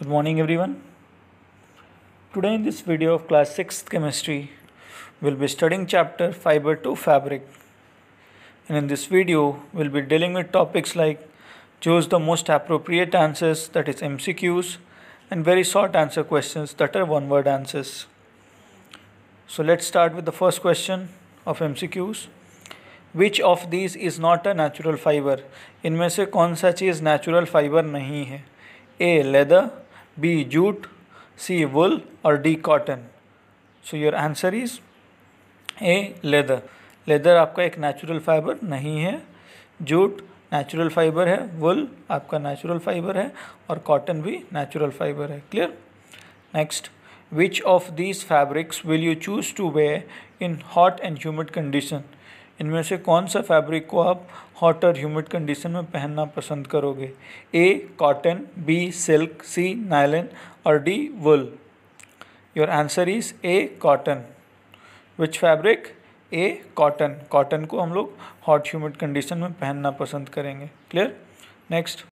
good morning everyone today in this video of class 6th chemistry we'll be studying chapter fiber to fabric and in this video we'll be dealing with topics like choose the most appropriate answers that is mcqs and very short answer questions that are one word answers so let's start with the first question of mcqs which of these is not a natural fiber इनमें से कौन सा चीज़ natural fiber नहीं है Leather B. Jute, C. Wool, or D. Cotton? So your answer is A. Leather. Leather आपका एक natural fibre नहीं है जूट नेचुरल फाइबर है वुल आपका नेचुरल फाइबर है और कॉटन भी नेचुरल फाइबर है clear next which of these fabrics will you choose to wear in hot and humid condition इनमें से कौन सा फैब्रिक को आप हॉट और ह्यूमिड कंडीशन में पहनना पसंद करोगे A cotton B silk C nylon और D wool your answer is A cotton which fabric A cotton cotton को हम लोग हॉट ह्यूमिड कंडीशन में पहनना पसंद करेंगे clear next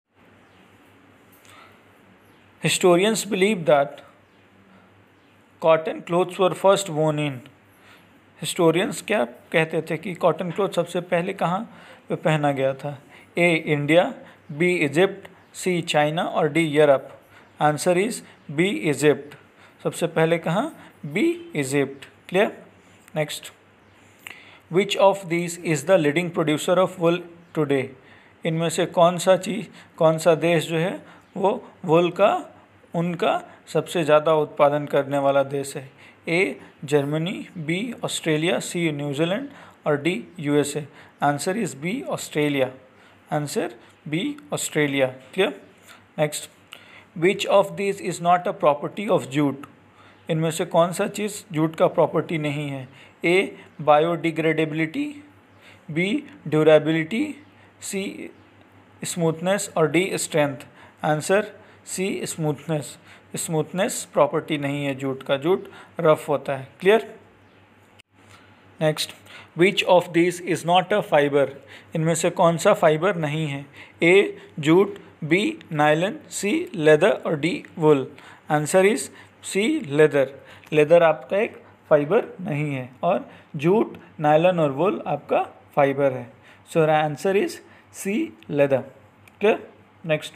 historians believe that cotton clothes were first worn in historians क्या कहते थे कि कॉटन क्लोथ सबसे पहले कहाँ पे पहना गया था A India B Egypt C China और D Europe answer is B Egypt सबसे पहले कहाँ B Egypt clear next which of this is the leading producer of wool today इनमें से कौन सा चीज़ कौन सा देश जो है वो वुल का उनका सबसे ज़्यादा उत्पादन करने वाला देश है A Germany B Australia C New Zealand और D USA answer is B Australia answer B Australia clear next which of this is not a property of jute इनमें से कौन सा चीज़ जूट का प्रॉपर्टी नहीं है A biodegradability B durability C smoothness और D strength answer C smoothness smoothness property नहीं है जूट का जूट रफ होता है clear next which of this is not a fibre इनमें से कौन सा फाइबर नहीं है A jute B nylon C leather और D wool answer is C leather leather आपका एक फाइबर नहीं है और जूट नायलन और वुल आपका फाइबर है so answer is C leather clear next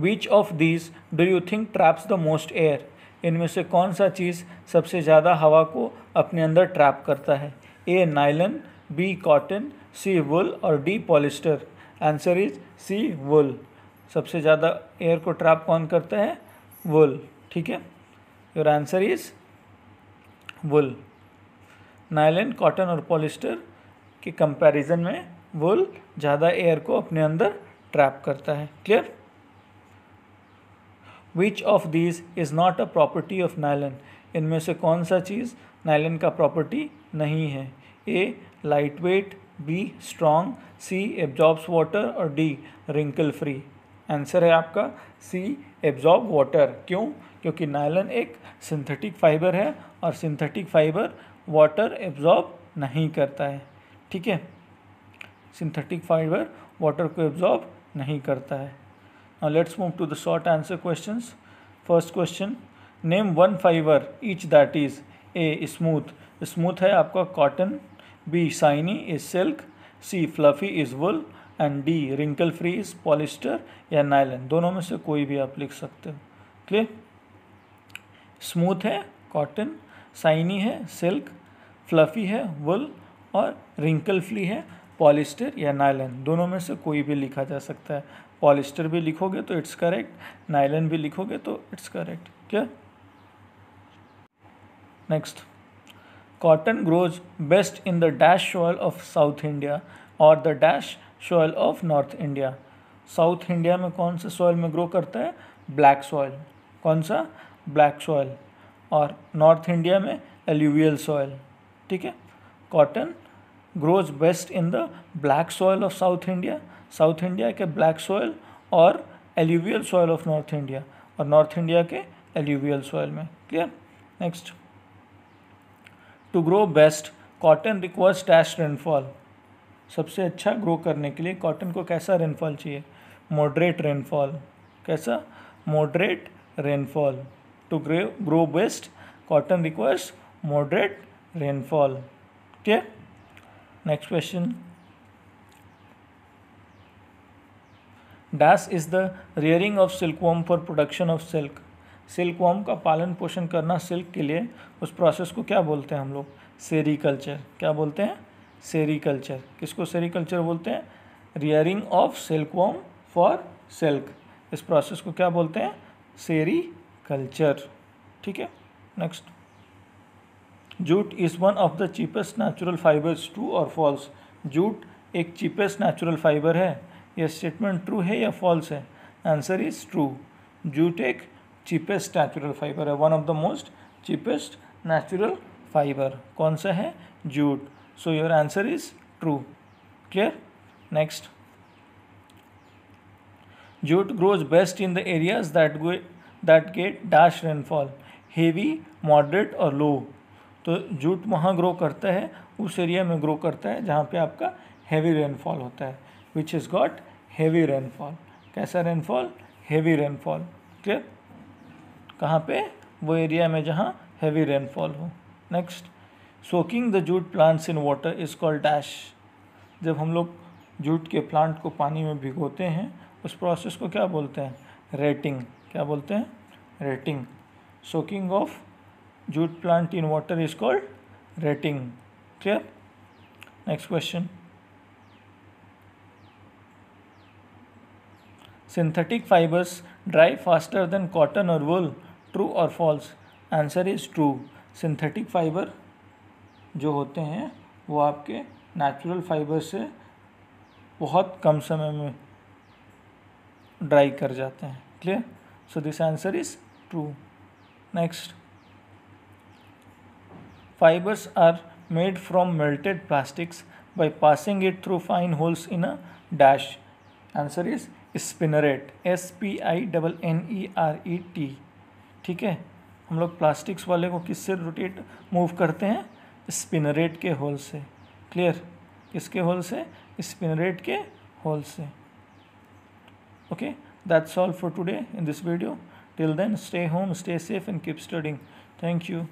which of this do you think traps the most air इनमें से कौन सा चीज़ सबसे ज़्यादा हवा को अपने अंदर ट्रैप करता है A nylon B cotton C wool और D polyester answer is C wool सबसे ज़्यादा एयर को ट्रैप कौन करता है वुल ठीक है your answer is wool nylon cotton और पॉलिस्टर के कंपैरिजन में वुल ज़्यादा एयर को अपने अंदर ट्रैप करता है clear which of this is not a property of nylon इनमें से कौन सा चीज़ नायलन का प्रॉपर्टी नहीं है A light weight B strong C absorbs water और डी रिंकल फ्री आंसर है आपका सी एब्जॉर्ब वाटर क्यों क्योंकि नायलन एक सिंथेटिक फाइबर है और सिंथेटिक फाइबर वाटर एब्जॉर्ब नहीं करता है ठीक है सिंथेटिक फाइबर वाटर को एब्जॉर्ब नहीं करता है Now let's move to the short answer questions. First question Name one fiber each that is A smooth. Smooth है आपका cotton. B shiny is silk. C fluffy is wool. and d wrinkle free is polyester या nylon दोनों में से कोई भी आप लिख सकते हो क्लियर स्मूथ है कॉटन साइनी है सिल्क फ्लफी है वुल और रिंकल फ्री है पॉलिस्टर या नायलन दोनों में से कोई भी लिखा जा सकता है पॉलिस्टर भी लिखोगे तो इट्स करेक्ट नाइलन भी लिखोगे तो इट्स करेक्ट क्या next cotton grows best in the dash soil of South India और the dash soil of North India South India में कौन से सॉयल में ग्रो करता है ब्लैक सॉयल कौन सा ब्लैक सॉयल और नॉर्थ इंडिया में एल्यूवियल सॉयल ठीक है cotton grows best in the black soil of South India South India के ब्लैक सॉयल और alluvial soil of North India और नॉर्थ इंडिया के एल्यूवियल सॉयल में clear next to grow best cotton requires dash rainfall सबसे अच्छा grow करने के लिए कॉटन को कैसा रेनफॉल चाहिए मॉडरेट रेनफॉल कैसा moderate rainfall to grow grow best cotton requires moderate rainfall ठीक है next question dash is the rearing of silkworm for production of silk silkworm का पालन पोषण करना सिल्क के लिए उस प्रोसेस को क्या बोलते हैं हम लोग सेरीकल्चर क्या बोलते हैं सेरीकल्चर किसको सेरीकल्चर बोलते हैं rearing of silkworm for silk इस प्रोसेस को क्या बोलते हैं सेरी कल्चर ठीक है next jute is one of the cheapest natural fibres true और फॉल्स जूट एक चीपेस्ट नेचुरल फाइबर है यह स्टेटमेंट ट्रू है या फॉल्स है आंसर इज ट्रू जूटेक चीपेस्ट नेचुरल फाइबर है one of the most cheapest natural fibre कौन सा है jute so your answer is true clear next jute grows best in the areas that go that get dash rainfall heavy moderate और low तो jute वहाँ grow करता है उस area में ग्रो करता है जहाँ पे आपका हैवी रेनफॉल होता है which has got heavy rainfall कैसा rainfall heavy rainfall clear कहाँ पे वो area में जहाँ heavy rainfall हो next soaking the jute plants in water is called dash जब हम लोग जूट के प्लांट को पानी में भिगोते हैं उस प्रोसेस को क्या बोलते हैं रेटिंग क्या बोलते हैं retting soaking of jute plant in water is called retting clear next question synthetic fibres dry faster than cotton और वुल ट्रू और false answer is true synthetic fibre जो होते हैं वो आपके नेचुरल फाइबर से बहुत कम समय में ड्राई कर जाते हैं clear so this answer is true next fibres are made from melted plastics by passing it through fine holes in a dash answer is spinneret S P I double N E e R E e T ठीक है हम लोग plastics वाले को किससे rotate move करते हैं spinneret के होल से क्लियर किसके होल से स्पिनरेट के होल से okay that's all for today in this video till then stay home stay safe and keep studying thank you